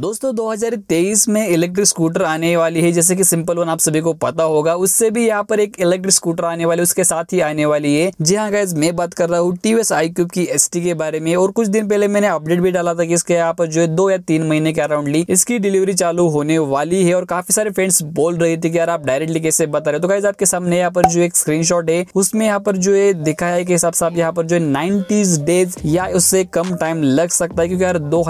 दोस्तों 2023 में electric scooter आने वाली है जैसे कि सिंपल वन आप सभी को पता होगा उससे भी यहाँ पर एक इलेक्ट्रिक स्कूटर आने वाली उसके साथ ही आने वाली है जी हाँ गैस मैं बात कर रहा हूँ टी वीएस आई क्यूब की एस के बारे में और कुछ दिन पहले मैंने अपडेट भी डाला था कि इसके यहाँ पर जो है दो या तीन महीने के अराउंडली इसकी डिलीवरी चालू होने वाली है और काफी सारे फ्रेंड्स बोल रहे थे कि यार आप डायरेक्टली कैसे बता रहे हो तो गैस आपके सामने यहाँ पर जो एक स्क्रीन है उसमें यहाँ पर जो है दिखा है कि हिसाब से आप यहाँ पर जो है नाइनटीज डेज या उससे कम टाइम लग सकता है क्योंकि यार दो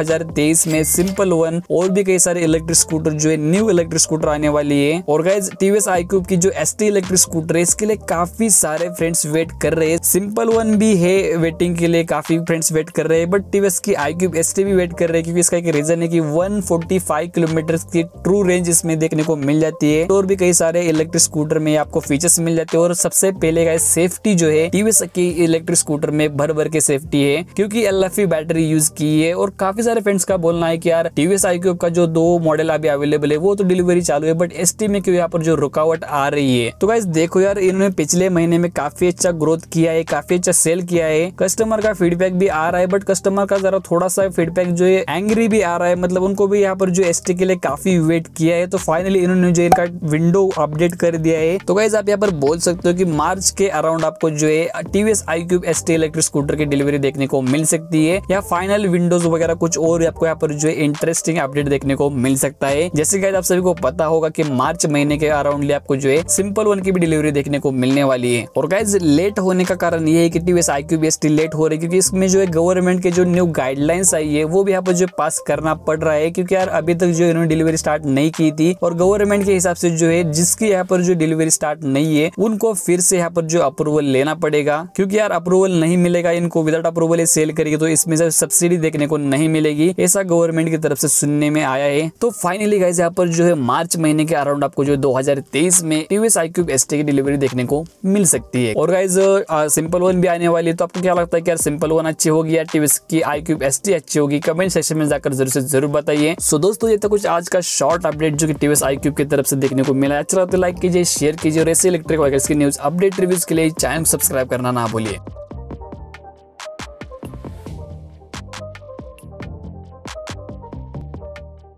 में सिंपल वन थाउजेंड और भी कई सारे इलेक्ट्रिक स्कूटर जो है न्यू इलेक्ट्रिक स्कूटर आने वाली है और गाइज टीवीएस आई क्यूब की जो एस इलेक्ट्रिक स्कूटर है इसके लिए काफी सारे फ्रेंड्स वेट कर रहे हैं सिंपल वन भी है वेटिंग के लिए काफी फ्रेंड्स वेट कर रहे हैं बट टीवीएस की आई क्यूब एस भी वेट कर रहे हैं क्योंकि इसका एक रीजन है कि 145 किलोमीटर की ट्रू रेंज इसमें देखने को मिल जाती है और भी कई सारे इलेक्ट्रिक स्कूटर में आपको फीचर्स मिल जाते हैं और सबसे पहले गाइज सेफ्टी जो है टीवीएस की इलेक्ट्रिक स्कूटर में भर भर के सेफ्टी है क्योंकि एल बैटरी यूज की है और काफी सारे फ्रेंड्स का बोलना है कि यार टीवीएस एस आई क्यूब का जो दो मॉडल अभी अवेलेबल है वो तो डिलीवरी चालू है बट एस में क्यों यहाँ पर जो रुकावट आ रही है तो गाइज देखो यार इन्होंने पिछले महीने में काफी अच्छा ग्रोथ किया है काफी अच्छा सेल किया है कस्टमर का फीडबैक भी आ रहा है बट कस्टमर का जरा थोड़ा सा फीडबैक जो है एंग्री भी आ रहा है मतलब उनको भी यहाँ पर जो एस के लिए काफी वेट किया है तो फाइनली इन्होंने जो इनका विंडो अपडेट कर दिया है तो गाइज आप यहाँ पर बोल सकते हो कि मार्च के अराउंड आपको जो है TVS iQube electric scooter की डिलीवरी देखने को मिल सकती है या फाइनल विंडोज वगैरह कुछ और आपको यहाँ पर जो है इंटरेस्ट इंटरेस्टिंग अपडेट देखने को मिल सकता है जैसे कि आप सभी को पता होगा कि मार्च महीने के अराउंडली आपको जो है सिंपल वन की भी डिलीवरी देखने को मिलने वाली है और गाइज लेट होने का कारण ये है कि टीवीएस बी लेट हो रही है क्योंकि इसमें जो है गवर्नमेंट के जो न्यू गाइडलाइंस आई है वो भी यहाँ पर जो पास करना पड़ रहा है क्योंकि यार अभी तक जो इन्होंने डिलीवरी स्टार्ट नहीं की थी और गवर्नमेंट के हिसाब से जो है जिसकी यहाँ पर जो डिलीवरी स्टार्ट नहीं है उनको फिर से यहाँ पर जो अप्रूवल लेना पड़ेगा क्योंकि यार अप्रूवल नहीं मिलेगा इनको विदाउट अप्रूवल सेल करेगी तो इसमें सब्सिडी देखने को नहीं मिलेगी ऐसा गवर्नमेंट की तरफ से सुनने में आया है तो फाइनली गाइज यहाँ पर जो है मार्च महीने के अराउंड आपको जो है 2023 में टीवीएस आई क्यूब एस की डिलीवरी देखने को मिल सकती है और गाइज सिंपल वन भी आने वाली है तो आपको क्या लगता है कि यार सिंपल वन अच्छी होगी या टीवीएस की आई क्यूब एस अच्छी होगी कमेंट सेक्शन में जाकर जरूर से जरूर बताइए सो दोस्तों ये तो कुछ आज का शॉर्ट अपडेट जो कि टीवीएस आई क्यूब की तरफ से देखने को मिला अच्छा लगता है लाइक तो कीजिए शेयर कीजिए और ऐसे इलेक्ट्रिक वगैरह की न्यूज अपडेट रिव्यूज के लिए चैनल सब्सक्राइब करना ना भूलिए